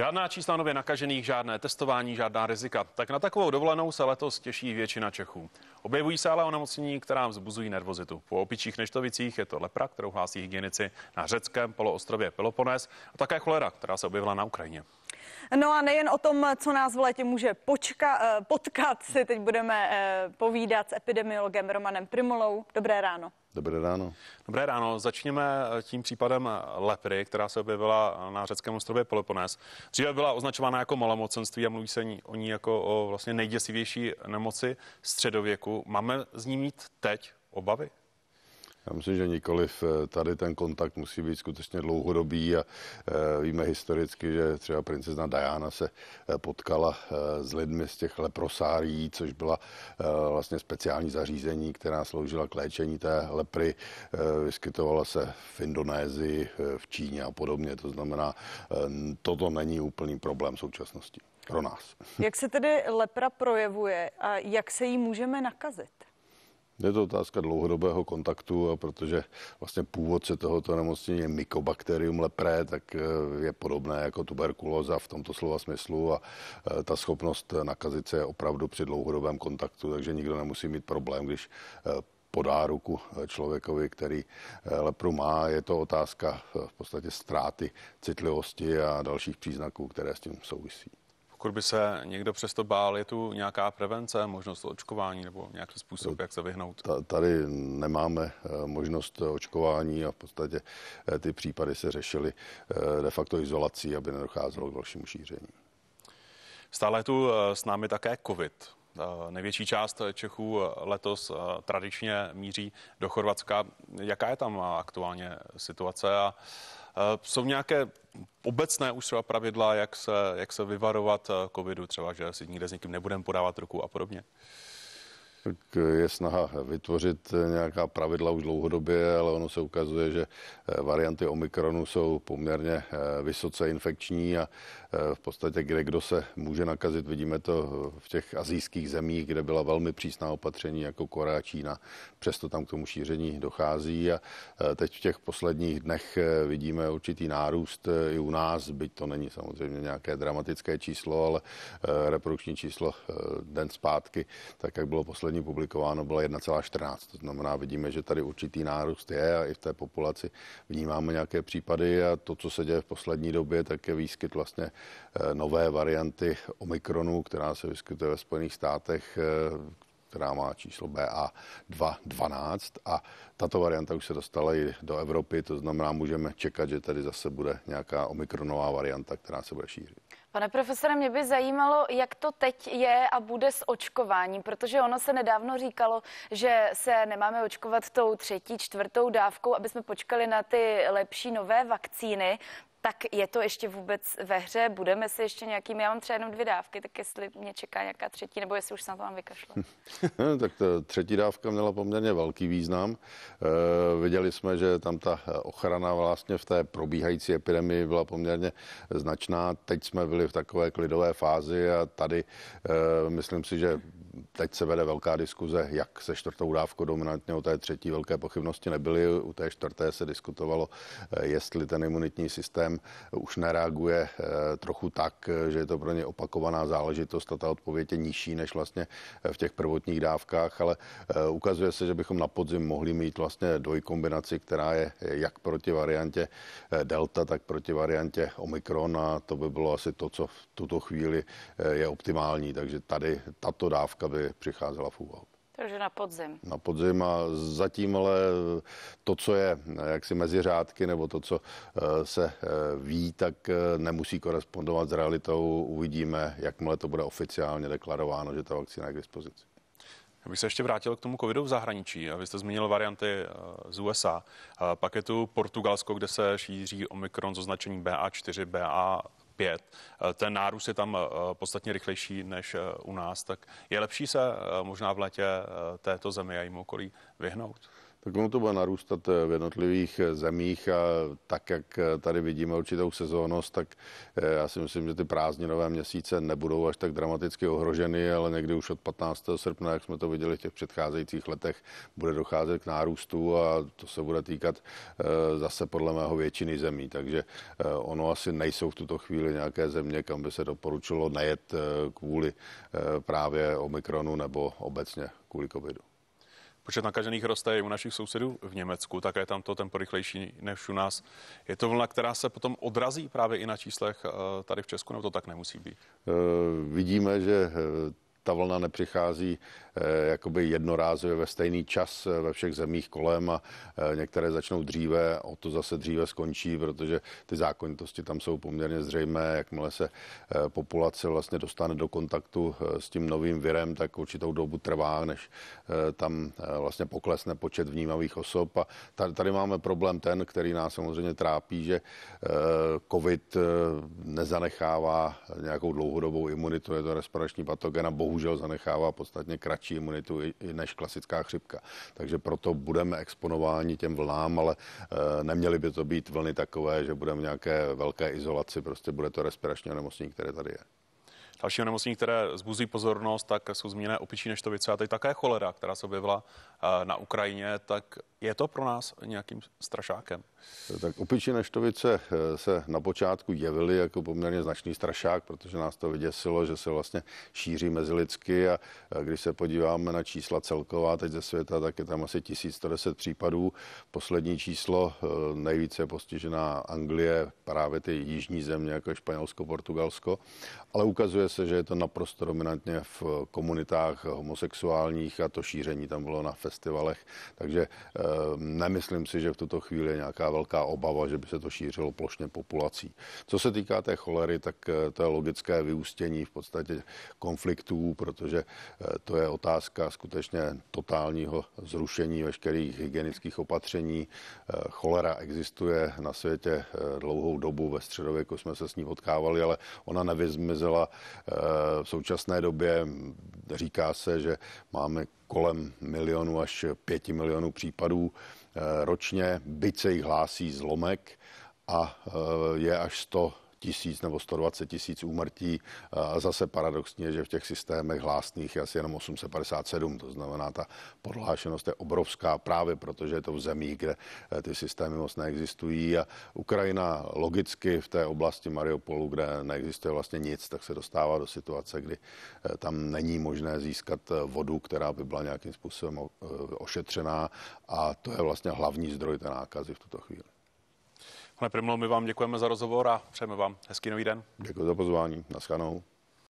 Žádná čísla nově nakažených, žádné testování, žádná rizika. Tak na takovou dovolenou se letos těší většina Čechů. Objevují se ale onemocnění, která vzbuzují nervozitu. Po opičích neštovicích je to lepra, kterou hlásí hygienici na řeckém poloostrově Pelopones a také cholera, která se objevila na Ukrajině. No a nejen o tom, co nás v létě může počka, eh, potkat, si teď budeme eh, povídat s epidemiologem Romanem Primolou. Dobré ráno. Dobré ráno. Dobré ráno. Začněme eh, tím případem lepry, která se objevila na řeckém ostrově Peloponés. Dříve byla označována jako malomocenství a mluví se o ní jako o vlastně nejděsivější nemoci středověku. Máme z ní mít teď obavy? Já myslím, že nikoliv. Eh, tady ten kontakt musí být skutečně dlouhodobý a eh, víme historicky, že třeba princezna Diana se eh, potkala s lidmi z těch leprosárií, což byla vlastně speciální zařízení, která sloužila k léčení té lepry. Vyskytovala se v Indonésii, v Číně a podobně. To znamená, toto není úplný problém současnosti pro nás. Jak se tedy lepra projevuje a jak se jí můžeme nakazit? Je to otázka dlouhodobého kontaktu a protože vlastně původce tohoto nemocnění je mykobakterium lepré, tak eh, je podobné jako tuberkulóza v tomto slova smyslu a eh, ta schopnost nakazit se je opravdu při dlouhodobém kontaktu, takže nikdo nemusí mít problém, když eh, podá ruku člověkovi, který lepru má. Je to otázka v podstatě ztráty citlivosti a dalších příznaků, které s tím souvisí. Pokud by se někdo přesto bál, je tu nějaká prevence, možnost očkování nebo nějaký způsob, no, jak se vyhnout? Tady nemáme eh, možnost eh, očkování a v podstatě eh, ty případy se řešily de facto izolací, aby nedocházelo k dalšímu šíření. Stále je tu s námi také COVID. Eh, největší část Čechů eh, letos eh, tradičně míří do Chorvatska. Jaká je tam aktuálně situace a jsou nějaké obecné už třeba pravidla, jak se, jak se vyvarovat covidu, třeba, že si nikde s nikým nebudeme podávat ruku a podobně? tak je snaha vytvořit nějaká pravidla už dlouhodobě, ale ono se ukazuje, že eh, varianty Omikronu jsou poměrně eh, vysoce infekční a eh, v podstatě kde kdo se může nakazit. Vidíme to v těch azijských zemích, kde byla velmi přísná opatření jako Korea, Čína. Přesto tam k tomu šíření dochází a teď v těch posledních dnech vidíme určitý nárůst i u nás, byť to není samozřejmě nějaké dramatické číslo, ale reprodukční číslo den zpátky, tak jak bylo poslední poslední publikováno, byla 1,14. To znamená, vidíme, že tady určitý nárůst je a i v té populaci vnímáme nějaké případy a to, co se děje v poslední době, tak je výskyt vlastně eh, nové varianty Omikronu, která se vyskytuje ve Spojených státech, eh, která má číslo BA212 a tato varianta už se dostala i do Evropy, to znamená, můžeme čekat, že tady zase bude nějaká omikronová varianta, která se bude šířit. Pane profesore, mě by zajímalo, jak to teď je a bude s očkováním, protože ono se nedávno říkalo, že se nemáme očkovat tou třetí, čtvrtou dávkou, aby jsme počkali na ty lepší nové vakcíny tak je to ještě vůbec ve hře? Budeme se ještě nějakým, já mám třeba jenom dvě dávky, tak jestli mě čeká nějaká třetí, nebo jestli už se na to mám vykašlat. No, tak ta třetí dávka měla poměrně velký význam. E, viděli jsme, že tam ta ochrana vlastně v té probíhající epidemii byla poměrně značná. Teď jsme byli v takové klidové fázi a tady e, myslím si, že teď se vede velká diskuze, jak se čtvrtou dávkou dominantně o té třetí velké pochybnosti nebyly. U té čtvrté se diskutovalo, eh, jestli ten imunitní systém už nereaguje eh, trochu tak, eh, že je to pro ně opakovaná záležitost a ta odpověď je nižší než vlastně eh, v těch prvotních dávkách, ale ukazuje se, že bychom na podzim mohli mít vlastně dvojkombinaci, která je jak proti variantě Delta, tak proti variantě Omikron a to by bylo asi to, co v tuto chvíli je optimální, takže tady tato dávka by přicházela v úvahu. Takže na podzim. Na podzim a zatím ale to, co je jaksi mezi řádky nebo to, co eh, se eh, ví, tak eh, nemusí korespondovat s realitou. Uvidíme, jakmile to bude oficiálně deklarováno, že ta vakcína je k dispozici. Já bych se ještě vrátil k tomu covidu v zahraničí. Vy jste zmínil varianty z USA. Pak je tu Portugalsko, kde se šíří omikron s označením BA4, BA 5. Eh, ten nárůst je tam eh, podstatně rychlejší než eh, u nás, tak je lepší se možná v letě této zemi a jim okolí vyhnout? Tak ono to bude narůstat eh, v jednotlivých eh, zemích a tak, jak eh, tady vidíme určitou sezónnost, tak já si myslím, že ty prázdninové měsíce nebudou až tak dramaticky ohroženy, ale někdy už od 15. srpna, jak jsme to viděli v těch předcházejících letech, bude docházet k nárůstu a to se bude týkat zase podle mého většiny zemí. Takže ono asi nejsou v tuto chvíli nějaké země, kam by se doporučilo nejet kvůli právě omikronu nebo obecně kvůli covidu. Počet nakažených roste i u našich sousedů v Německu, také tam to tempo rychlejší než u nás. Je to vlna, která se potom odrazí právě i na číslech eh, tady v Česku, nebo to tak nemusí být? Eh, vidíme, že eh, ta vlna nepřichází eh, jakoby jednorázově ve stejný čas eh, ve všech zemích kolem a eh, některé začnou dříve, o to zase dříve skončí, protože ty zákonitosti tam jsou poměrně zřejmé, jakmile se populace vlastně dostane do kontaktu s tím novým virem, tak určitou dobu trvá, než tam vlastně poklesne počet vnímavých osob a tady máme problém ten, který nás samozřejmě trápí, že covid nezanechává nějakou dlouhodobou imunitu, je to respirační patogen a bohužel bohužel zanechává podstatně kratší imunitu než klasická chřipka. Takže proto budeme exponováni těm vlnám, ale eh, neměly by to být vlny takové, že budeme nějaké velké izolaci, prostě bude to respiračně onemocnění, které tady je. Další onemocnění, které zbuzí pozornost, tak jsou zmíněné opičí neštovice a teď také cholera, která se objevila eh, na Ukrajině, tak je to pro nás nějakým strašákem? Tak opičí neštovice eh, se na počátku jevily jako poměrně značný strašák, protože nás to vyděsilo, že se vlastně šíří mezi lidsky a když se podíváme na čísla celková teď ze světa, tak je tam asi 1110 případů. Poslední číslo eh, nejvíce je postižená Anglie, právě ty jižní země, jako Španělsko, Portugalsko, ale ukazuje se, že je to naprosto dominantně v komunitách homosexuálních a to šíření tam bylo na festivalech, takže eh, nemyslím si, že v tuto chvíli je nějaká velká obava, že by se to šířilo plošně populací. Co se týká té cholery, tak eh, to je logické vyústění v podstatě konfliktů, protože eh, to je otázka skutečně totálního zrušení veškerých hygienických opatření. Cholera existuje na světě dlouhou dobu, ve středověku jsme se s ní potkávali, ale ona nevyzmizela Eh, v současné době říká se, že máme kolem milionu až pěti milionů případů eh, ročně, byť se jich hlásí zlomek a eh, je až 100 tisíc nebo 120 tisíc úmrtí. A zase paradoxně, že v těch systémech hlásných je asi jenom 857, to znamená, ta podhlášenost je obrovská právě protože je to v zemí, kde eh, ty systémy moc neexistují a Ukrajina logicky v té oblasti Mariupolu, kde neexistuje vlastně nic, tak se dostává do situace, kdy eh, tam není možné získat eh, vodu, která by byla nějakým způsobem ošetřená a to je vlastně hlavní zdroj té nákazy v tuto chvíli. Pane Primlo, my vám děkujeme za rozhovor a přejeme vám hezký nový den. Děkuji za pozvání. Naschledanou.